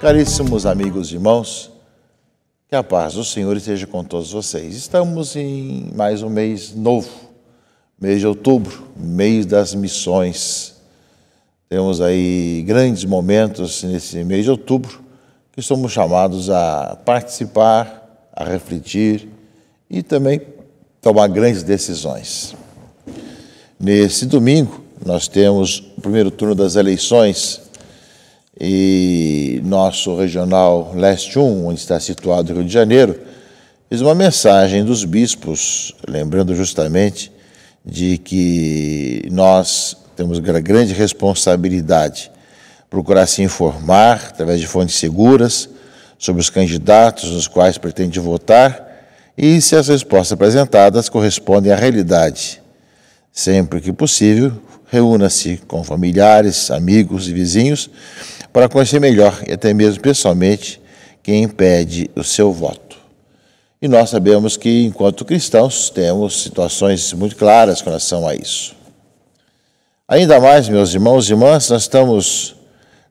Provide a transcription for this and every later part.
Caríssimos amigos e irmãos, que a paz do Senhor esteja com todos vocês. Estamos em mais um mês novo, mês de outubro, mês das missões. Temos aí grandes momentos nesse mês de outubro que somos chamados a participar, a refletir e também tomar grandes decisões. Nesse domingo, nós temos o primeiro turno das eleições e nosso regional Leste 1, onde está situado o Rio de Janeiro, fez uma mensagem dos bispos, lembrando justamente de que nós temos grande responsabilidade procurar se informar através de fontes seguras sobre os candidatos nos quais pretende votar e se as respostas apresentadas correspondem à realidade Sempre que possível, reúna-se com familiares, amigos e vizinhos para conhecer melhor e até mesmo pessoalmente quem impede o seu voto. E nós sabemos que, enquanto cristãos, temos situações muito claras com relação a isso. Ainda mais, meus irmãos e irmãs, nós estamos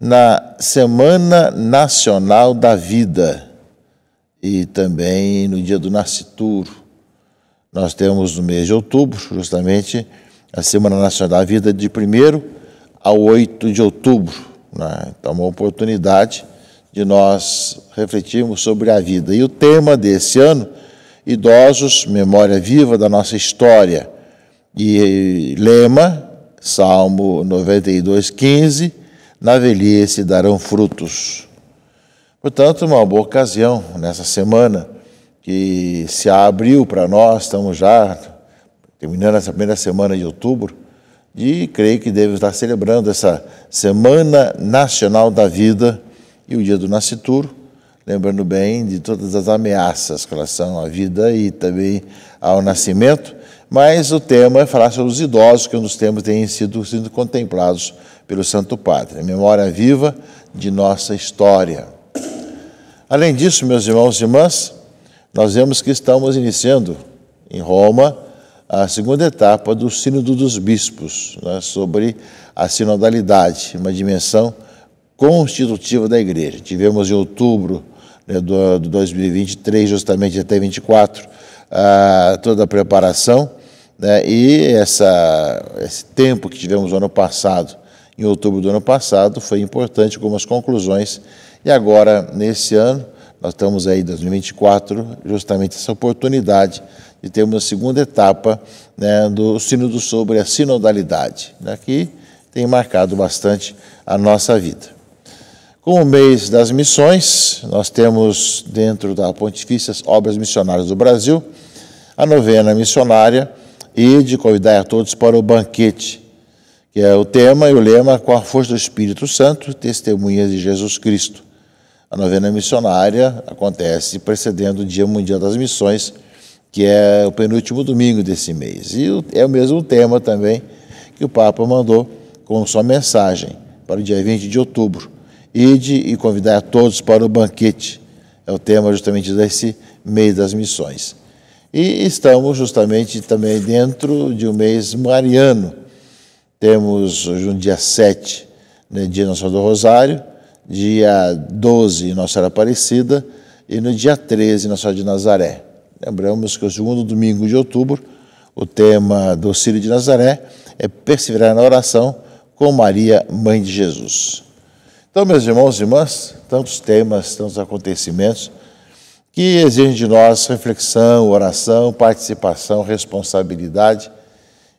na Semana Nacional da Vida e também no Dia do Nascituro. Nós temos no mês de outubro, justamente, a Semana Nacional da Vida, de 1 a 8 de outubro. Né? Então, uma oportunidade de nós refletirmos sobre a vida. E o tema desse ano, idosos, memória viva da nossa história. E lema, Salmo 92, 15, na velhice darão frutos. Portanto, uma boa ocasião nessa semana que se abriu para nós, estamos já terminando essa primeira semana de outubro, e creio que devemos estar celebrando essa Semana Nacional da Vida e o Dia do Nascituro, lembrando bem de todas as ameaças com relação à vida e também ao nascimento, mas o tema é falar sobre os idosos, que é um dos temas tem sido, sido contemplados pelo Santo Padre, a memória viva de nossa história. Além disso, meus irmãos e irmãs, nós vemos que estamos iniciando em Roma a segunda etapa do Sínodo dos Bispos, né, sobre a sinodalidade, uma dimensão constitutiva da Igreja. Tivemos em outubro né, do, 2023, justamente até 24, a, toda a preparação né, e essa, esse tempo que tivemos no ano passado, em outubro do ano passado, foi importante como as conclusões. E agora, nesse ano, nós estamos aí em 2024, justamente essa oportunidade de termos a segunda etapa né, do sínodo sobre a sinodalidade, né, que tem marcado bastante a nossa vida. Com o mês das missões, nós temos dentro da Pontifícias Obras Missionárias do Brasil, a novena missionária e de convidar a todos para o banquete, que é o tema e o lema com a força do Espírito Santo, testemunhas de Jesus Cristo. A novena missionária acontece precedendo o Dia Mundial das Missões, que é o penúltimo domingo desse mês. E é o mesmo tema também que o Papa mandou com sua mensagem para o dia 20 de outubro. Ide e convidar a todos para o banquete. É o tema justamente desse mês das missões. E estamos justamente também dentro de um mês mariano. Temos hoje um dia 7, né, dia Nacional do Rosário, dia 12, Nossa Senhora Aparecida, e no dia 13, Nossa Senhora de Nazaré. Lembramos que o segundo domingo de outubro, o tema do Círio de Nazaré é perseverar na oração com Maria, Mãe de Jesus. Então, meus irmãos e irmãs, tantos temas, tantos acontecimentos que exigem de nós reflexão, oração, participação, responsabilidade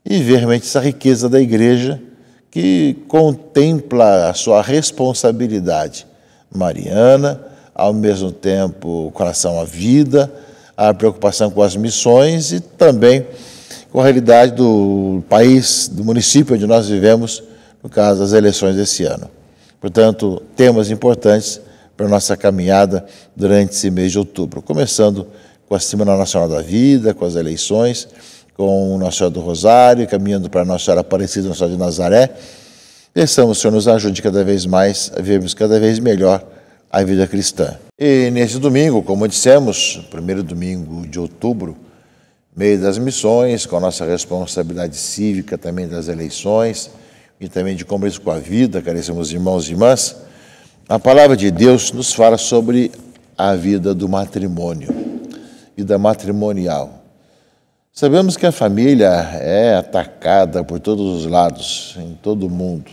e ver realmente essa riqueza da igreja que contempla a sua responsabilidade mariana, ao mesmo tempo o coração à vida, a preocupação com as missões e também com a realidade do país, do município onde nós vivemos, no caso das eleições desse ano. Portanto, temas importantes para a nossa caminhada durante esse mês de outubro, começando com a Semana Nacional da Vida, com as eleições com Nossa Senhora do Rosário, caminhando para Nossa Senhora Aparecida, Nossa Senhora de Nazaré. Peçamos, Senhor, nos ajude cada vez mais a vivermos cada vez melhor a vida cristã. E nesse domingo, como dissemos, primeiro domingo de outubro, meio das missões, com a nossa responsabilidade cívica também das eleições e também de compromisso com a vida, caríssimos irmãos e irmãs, a palavra de Deus nos fala sobre a vida do matrimônio, vida matrimonial. Sabemos que a família é atacada por todos os lados, em todo o mundo.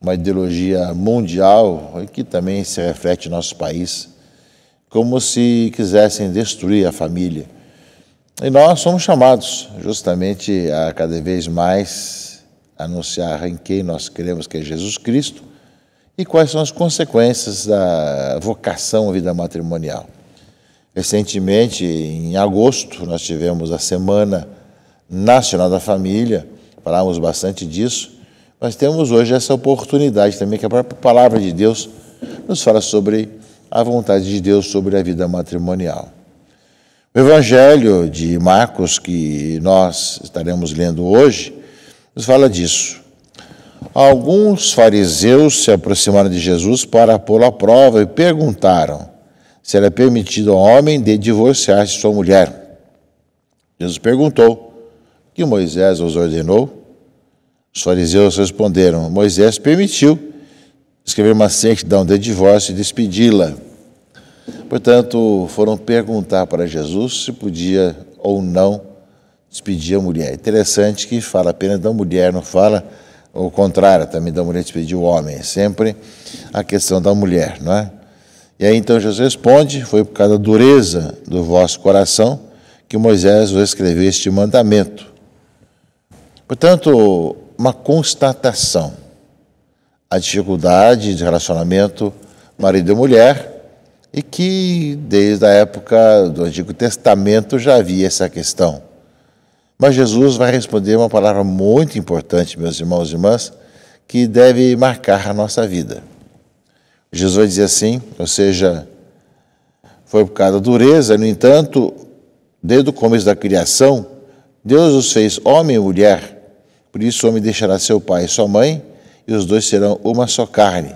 Uma ideologia mundial que também se reflete em nosso país, como se quisessem destruir a família. E nós somos chamados justamente a cada vez mais anunciar em quem nós cremos que é Jesus Cristo e quais são as consequências da vocação à vida matrimonial. Recentemente, em agosto, nós tivemos a Semana Nacional da Família, falamos bastante disso, mas temos hoje essa oportunidade também que a própria palavra de Deus nos fala sobre a vontade de Deus sobre a vida matrimonial. O Evangelho de Marcos, que nós estaremos lendo hoje, nos fala disso. Alguns fariseus se aproximaram de Jesus para pô-lo à prova e perguntaram será é permitido ao homem de divorciar-se de sua mulher. Jesus perguntou: que Moisés os ordenou? Os fariseus responderam: Moisés permitiu escrever uma certidão de divórcio e despedi-la. Portanto, foram perguntar para Jesus se podia ou não despedir a mulher. Interessante que fala apenas da mulher, não fala o contrário também da mulher despedir o homem. É sempre a questão da mulher, não é? E aí então Jesus responde: Foi por causa da dureza do vosso coração que Moisés vos escreveu este mandamento. Portanto, uma constatação: a dificuldade de relacionamento marido e mulher, e que desde a época do Antigo Testamento já havia essa questão. Mas Jesus vai responder uma palavra muito importante, meus irmãos e irmãs, que deve marcar a nossa vida. Jesus vai dizer assim, ou seja, foi por causa da dureza, no entanto, desde o começo da criação, Deus os fez homem e mulher, por isso o homem deixará seu pai e sua mãe, e os dois serão uma só carne.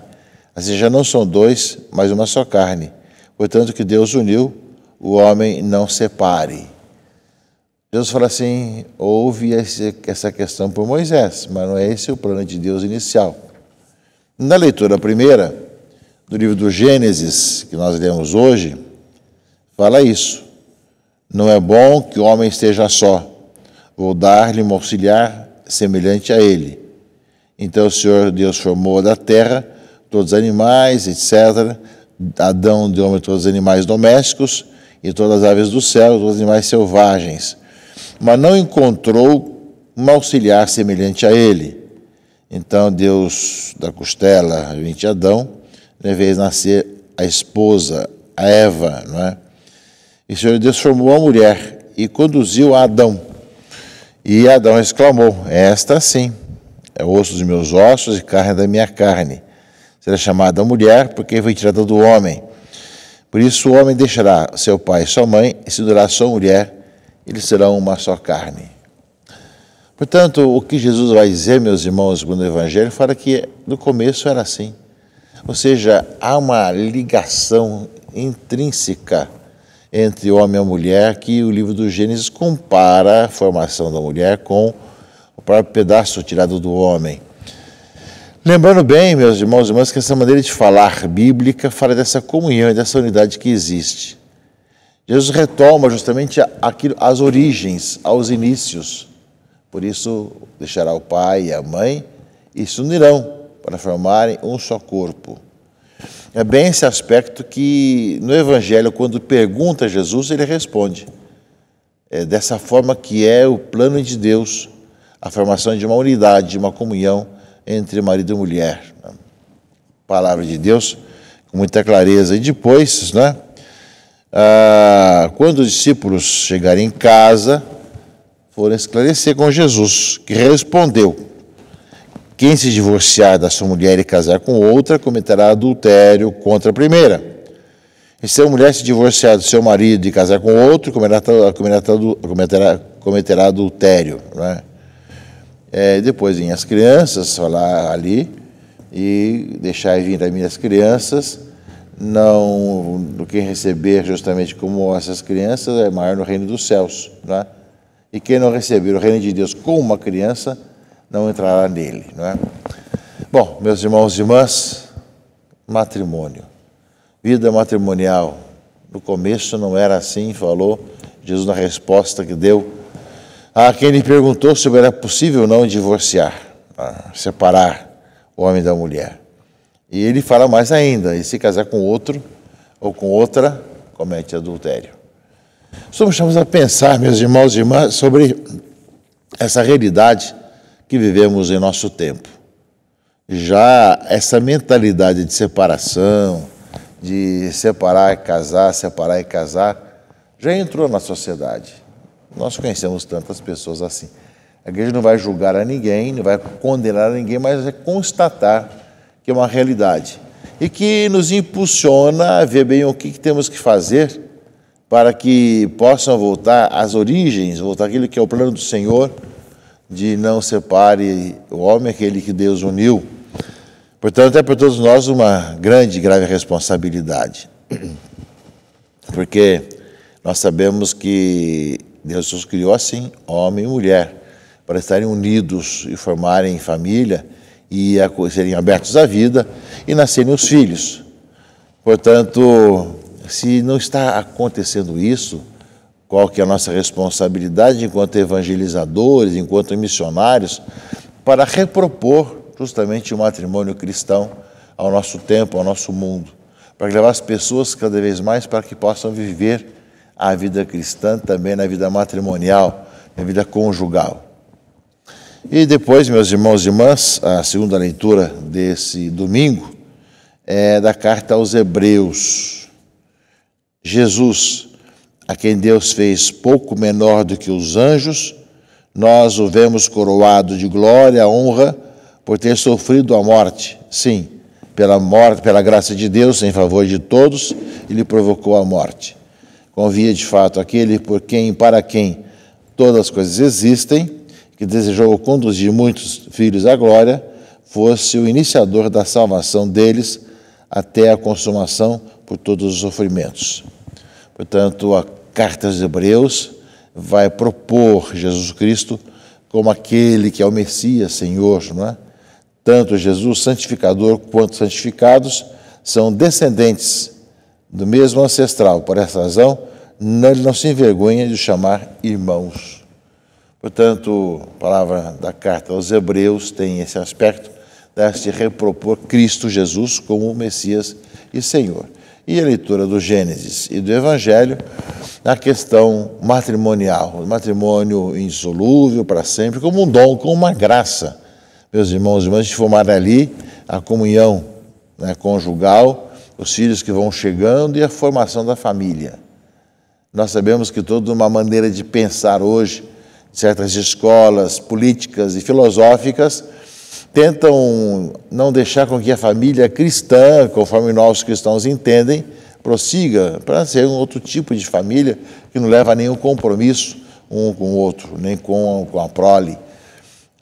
Assim já não são dois, mas uma só carne. Portanto, que Deus uniu, o homem não separe. Deus fala assim: houve essa questão por Moisés, mas não é esse o plano de Deus inicial. Na leitura primeira, do livro do Gênesis, que nós lemos hoje, fala isso. Não é bom que o homem esteja só. Vou dar-lhe um auxiliar semelhante a ele. Então o Senhor Deus formou da terra todos os animais, etc. Adão deu nome todos os animais domésticos e todas as aves do céu, todos os animais selvagens. Mas não encontrou um auxiliar semelhante a ele. Então Deus da costela, 20 Adão, né, vez nascer a esposa, a Eva, não é? E o Senhor Deus formou a mulher e conduziu a Adão. E Adão exclamou: é Esta sim, é osso dos meus ossos e carne da minha carne. Será chamada mulher, porque foi tirada do homem. Por isso o homem deixará seu pai e sua mãe, e se durar sua mulher, eles serão uma só carne. Portanto, o que Jesus vai dizer, meus irmãos, segundo o Evangelho, fala que no começo era assim. Ou seja, há uma ligação intrínseca entre homem e mulher que o livro do Gênesis compara a formação da mulher com o próprio pedaço tirado do homem. Lembrando bem, meus irmãos e irmãs, que essa maneira de falar bíblica fala dessa comunhão e dessa unidade que existe. Jesus retoma justamente aquilo, as origens, aos inícios. Por isso, deixará o pai e a mãe e se unirão para formarem um só corpo. É bem esse aspecto que no Evangelho, quando pergunta a Jesus, ele responde. É dessa forma que é o plano de Deus, a formação de uma unidade, de uma comunhão entre marido e mulher. palavra de Deus com muita clareza. E depois, né, ah, quando os discípulos chegarem em casa, foram esclarecer com Jesus, que respondeu. Quem se divorciar da sua mulher e casar com outra cometerá adultério contra a primeira. E se a mulher se divorciar do seu marido e casar com outro, cometerá, cometerá, cometerá adultério. Né? É, depois vem as crianças, falar ali, e deixar vir as minhas as crianças, não do que receber justamente como essas crianças é maior no reino dos céus. Né? E quem não receber o reino de Deus como uma criança, não entrará nele. Não é? Bom, meus irmãos e irmãs, matrimônio. Vida matrimonial. No começo não era assim, falou Jesus na resposta que deu a quem lhe perguntou se era possível ou não divorciar, separar o homem da mulher. E ele fala mais ainda: e se casar com outro ou com outra, comete adultério. Somos chamados a pensar, meus irmãos e irmãs, sobre essa realidade que vivemos em nosso tempo. Já essa mentalidade de separação, de separar e casar, separar e casar, já entrou na sociedade. Nós conhecemos tantas pessoas assim. A igreja não vai julgar a ninguém, não vai condenar a ninguém, mas é constatar que é uma realidade e que nos impulsiona a ver bem o que temos que fazer para que possam voltar às origens, voltar àquilo que é o plano do Senhor de não separe o homem é aquele que Deus uniu. Portanto, é para todos nós uma grande grave responsabilidade. Porque nós sabemos que Deus nos criou assim, homem e mulher, para estarem unidos e formarem família e serem abertos à vida e nascerem os filhos. Portanto, se não está acontecendo isso, qual que é a nossa responsabilidade enquanto evangelizadores, enquanto missionários, para repropor justamente o matrimônio cristão ao nosso tempo, ao nosso mundo, para levar as pessoas cada vez mais para que possam viver a vida cristã também na vida matrimonial, na vida conjugal. E depois, meus irmãos e irmãs, a segunda leitura desse domingo é da carta aos Hebreus. Jesus, a quem Deus fez pouco menor do que os anjos, nós o vemos coroado de glória, honra, por ter sofrido a morte. Sim, pela morte, pela graça de Deus em favor de todos, ele provocou a morte. Convia de fato aquele por quem e para quem todas as coisas existem, que desejou conduzir muitos filhos à glória, fosse o iniciador da salvação deles até a consumação por todos os sofrimentos. Portanto, a carta aos Hebreus vai propor Jesus Cristo como aquele que é o Messias, Senhor, não é? Tanto Jesus santificador quanto santificados são descendentes do mesmo ancestral. Por essa razão, não, ele não se envergonha de chamar irmãos. Portanto, a palavra da carta aos Hebreus tem esse aspecto de se repropor Cristo Jesus como Messias e Senhor e a leitura do Gênesis e do Evangelho na questão matrimonial, o matrimônio insolúvel para sempre, como um dom, como uma graça. Meus irmãos e irmãs, de formar ali a comunhão né, conjugal, os filhos que vão chegando e a formação da família. Nós sabemos que toda uma maneira de pensar hoje, certas escolas políticas e filosóficas, tentam não deixar com que a família cristã, conforme nós cristãos entendem, prossiga para ser um outro tipo de família que não leva a nenhum compromisso um com o outro, nem com, com a prole.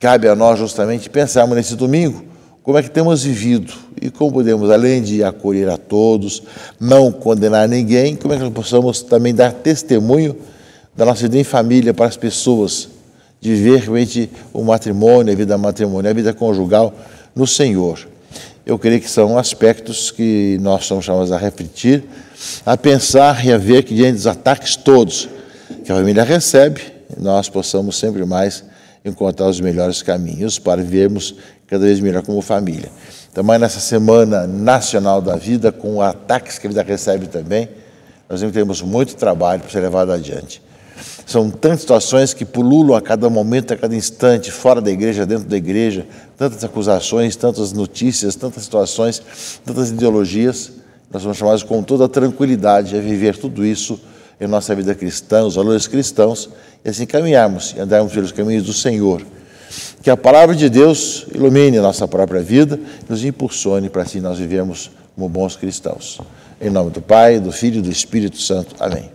Cabe a nós justamente pensarmos nesse domingo como é que temos vivido e como podemos, além de acolher a todos, não condenar ninguém, como é que nós possamos também dar testemunho da nossa vida em família para as pessoas de ver realmente o matrimônio, a vida matrimonial, a vida conjugal no Senhor. Eu creio que são aspectos que nós somos chamados a refletir, a pensar e a ver que diante dos ataques todos que a família recebe, nós possamos sempre mais encontrar os melhores caminhos para vivermos cada vez melhor como família. Também então, nessa Semana Nacional da Vida, com ataques que a vida recebe também, nós ainda temos muito trabalho para ser levado adiante. São tantas situações que pululam a cada momento, a cada instante, fora da igreja, dentro da igreja, tantas acusações, tantas notícias, tantas situações, tantas ideologias. Nós somos chamados com toda a tranquilidade a viver tudo isso em nossa vida cristã, os valores cristãos, e assim caminharmos e andarmos pelos caminhos do Senhor. Que a palavra de Deus ilumine a nossa própria vida, e nos impulsione para assim nós vivermos como bons cristãos. Em nome do Pai, do Filho e do Espírito Santo. Amém.